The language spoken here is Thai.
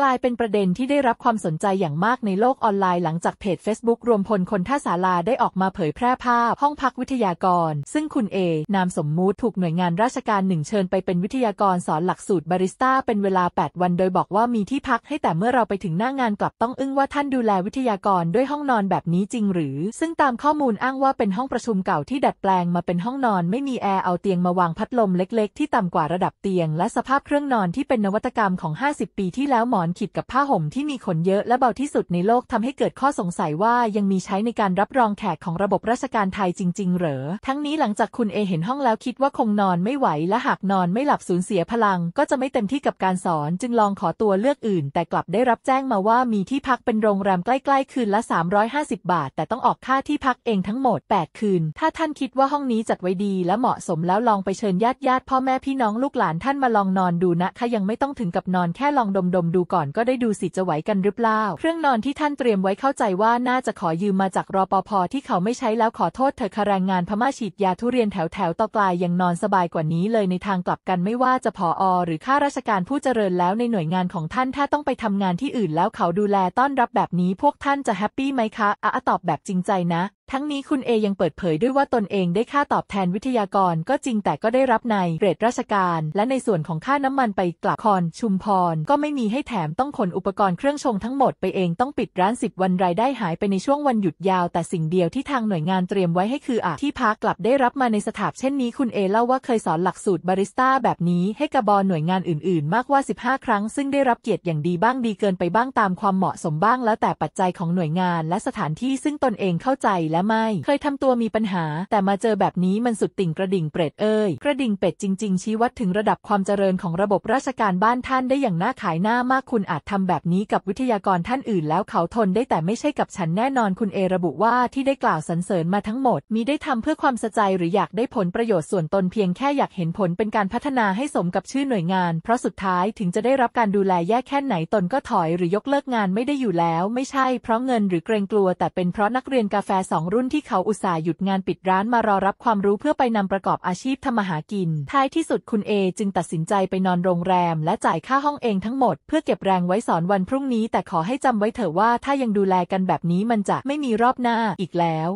กลายเป็นประเด็นที่ได้รับความสนใจอย่างมากในโลกออนไลน์ หลังจากเพจ Facebook รวมพลคนท่าศาลาได้ออกมาเผยแพร่ภาพ ห้องพักวิทยากร ซึ่งคุณเอ นามสมมูติถูกหน่วยงานราชการหนึ่งเชิญไปเป็นวิทยากรสอนหลักสูตรบาริสต้าเป็นเวลา 8 วันโดยบอกว่ามีที่พักให้แต่เมื่อเราไปถึงหน้างานกลับต้องอึ้งว่าท่านดูแลวิทยากรด้วยห้องนอนแบบนี้จริง หรือ ซึ่งตามข้อมูลอ้างว่าเป็นห้องประชุมเก่าที่ดัดแปลงมาเป็นห้องนอนไม่มีแอร์เอาเตียงมาวางพัดลมเล็กๆที่ต่ำกว่าระดับเตียงและสภาพเครื่องนอนที่เป็นนวัตกรรมของ 50 ปีที่แล้วหมออนขิดกับผ้าห่มที่มีขนเยอะและเบาที่สุดในโลกทำให้เกิดข้อสงสัยว่ายังมีใช้ในการรับรองแขกของระบบราชการไทยจริง ๆ เหรอทั้งนี้หลังจากคุณเอเห็นห้องแล้วคิดว่าคงนอนไม่ไหวและหากนอนไม่หลับสูญเสียพลังก็จะไม่เต็มที่กับการสอนจึงลองขอตัวเลือกอื่นแต่กลับได้รับแจ้งมาว่ามีที่พักเป็นโรงแรมใกล้ๆคืนละ350 บาท แต่ต้องออกค่าที่พักเองทั้งหมด 8 คืน ถ้าท่านคิดว่าห้องนี้จัดไว้ดีและเหมาะสมแล้วลองไปเชิญญาติญาติพ่อแม่พี่น้องลูกหลานท่านมาลองนอนดูนะคะยังไม่ต้องถึงกับนอนแค่ลองดมดดูก่อนก็ได้ดูสิจะไหวกันหรือเปล่า เครื่องนอนที่ท่านเตรียมไว้เข้าใจว่าน่าจะขอยืมมาจากรอปภที่เขาไม่ใช้แล้วขอโทษเธอคแรงงานพม่าฉีดยาทุเรียนแถวแถวตอกลาย ยังนอนสบายกว่านี้เลยในทางกลับกันไม่ว่าจะพออหรือข้าราชการผู้เจริญแล้วในหน่วยงานของท่าน ถ้าต้องไปทำงานที่อื่นแล้วเขาดูแลต้อนรับแบบนี้ พวกท่านจะแฮปปี้ไหมคะอะตอบแบบจริงใจนะทั้งนี้คุณเอยังเปิดเผยด้วยว่าตนเองได้ค่าตอบแทนวิทยากรก็จริงแต่ก็ได้รับในเกรดราชการ และในส่วนของค่าน้ำมันไปกลับคอนชุมพรก็ไม่มีให้แถมต้องขนอุปกรณ์เครื่องชงทั้งหมดไปเองต้องปิดร้านสิบวันรายได้หายไปในช่วงวันหยุดยาว แต่สิ่งเดียวที่ทางหน่วยงานเตรียมไว้ให้คืออ่ะที่พักกลับได้รับมาในสถาบเช่นนี้คุณเอเล่าว่าเคยสอนหลักสูตรบาริสต้าแบบนี้ให้กับบอหน่วยงานอื่นๆมากว่า 15 ครั้ง ซึ่งได้รับเกียรติอย่างดีบ้างดีเกินไปบ้างตามความเหมาะสมบ้าง แล้วแต่ปัจจัยของหน่วยงานและสถานที่ซึ่งตนเองเข้าใจและไม่เคยทำตัวมีปัญหา แต่มาเจอแบบนี้มันสุดติ่งกระดิ่งเปรตเอ้ยกระดิ่งเป็ดจริงๆ ชี้วัดถึงระดับความเจริญของระบบราชการบ้านท่านได้อย่างน่าขายหน้ามากคุณอาจทำแบบนี้กับวิทยากรท่านอื่น แล้วเขาทนได้แต่ไม่ใช่กับฉันแน่นอนคุณเอระบุว่า ที่ได้กล่าวสรรเสริญมาทั้งหมด มีได้ทำเพื่อความสะใจหรืออยากได้ผลประโยชน์ส่วนตนเพียงแค่อยากเห็นผลเป็นการพัฒนาให้สมกับชื่อหน่วยงานเพราะสุดท้ายถึงจะได้รับการดูแลแย่แค่ไหนตนก็ถอยหรือยกเลิกงานไม่ได้อยู่แล้วไม่ใช่เพราะเงินหรือเกรงกลัวแต่เป็นเพราะนักเรียนกาแฟสององรุ่นที่เขาอุตส่าห์หยุดงานปิดร้านมารอรับความรู้เพื่อไปนำประกอบอาชีพทำมาหากิน ท้ายที่สุดคุณเอจึงตัดสินใจไปนอนโรงแรมและจ่ายค่าห้องเองทั้งหมดเพื่อเก็บแรงไว้สอนวันพรุ่งนี้แต่ขอให้จำไว้เถอะว่าถ้ายังดูแลกันแบบนี้มันจะไม่มีรอบหน้าอีกแล้ว